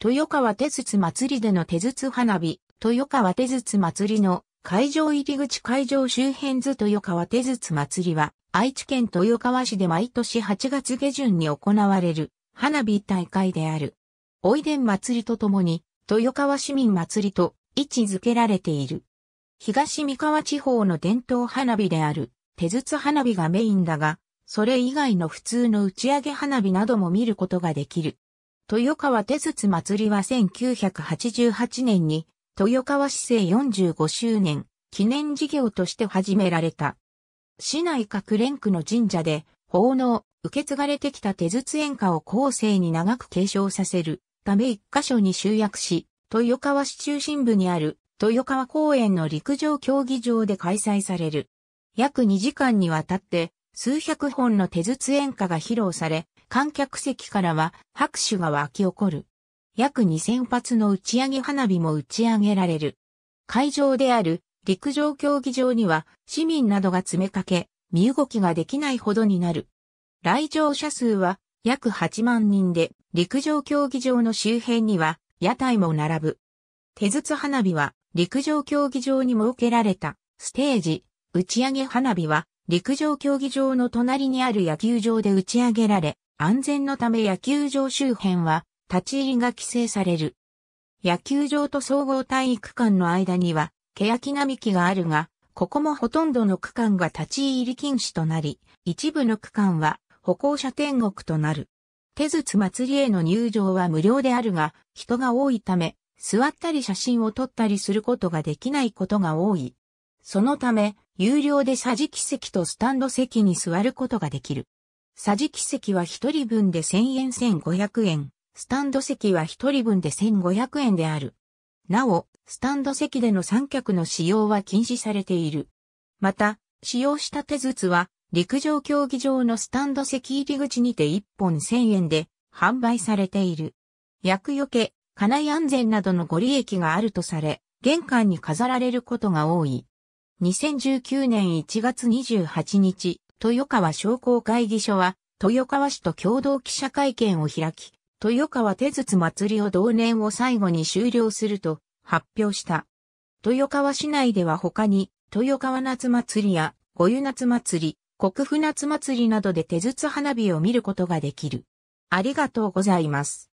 豊川手筒祭りでの手筒花火、豊川手筒祭りの会場入り口会場周辺図豊川手筒祭りは、愛知県豊川市で毎年8月下旬に行われる花火大会である。おいでん祭りとともに、豊川市民祭りと位置づけられている。東三河地方の伝統花火である、手筒花火がメインだが、それ以外の普通の打ち上げ花火なども見ることができる。豊川手筒祭りは1988年に、豊川市政45周年記念事業として始められた。市内各連区の神社で、奉納、受け継がれてきた手筒演歌を後世に長く継承させるため一箇所に集約し、豊川市中心部にある豊川公園の陸上競技場で開催される。約2時間にわたって数百本の手筒演歌が披露され、観客席からは拍手が湧き起こる。約2000発の打ち上げ花火も打ち上げられる。会場である陸上競技場には市民などが詰めかけ、身動きができないほどになる。来場者数は約8万人で、陸上競技場の周辺には屋台も並ぶ。手筒花火は陸上競技場に設けられたステージ、打ち上げ花火は陸上競技場の隣にある野球場で打ち上げられ、安全のため野球場周辺は立ち入りが規制される。野球場と総合体育館の間には、欅並木があるが、ここもほとんどの区間が立ち入り禁止となり、一部の区間は歩行者天国となる。手筒祭りへの入場は無料であるが、人が多いため、座ったり写真を撮ったりすることができないことが多い。そのため、有料で桟敷席とスタンド席に座ることができる。桟敷席は一人分で1000円1500円、スタンド席は一人分で1500円である。なお、スタンド席での三脚の使用は禁止されている。また、使用した手筒は、陸上競技場のスタンド席入り口にて1本1000円で販売されている。薬よけ、家内安全などのご利益があるとされ、玄関に飾られることが多い。2019年1月28日、豊川商工会議所は、豊川市と共同記者会見を開き、豊川手筒祭りを同年を最後に終了すると発表した。豊川市内では他に、豊川夏祭りや、五湯夏祭り、国府夏祭りなどで手筒花火を見ることができる。ありがとうございます。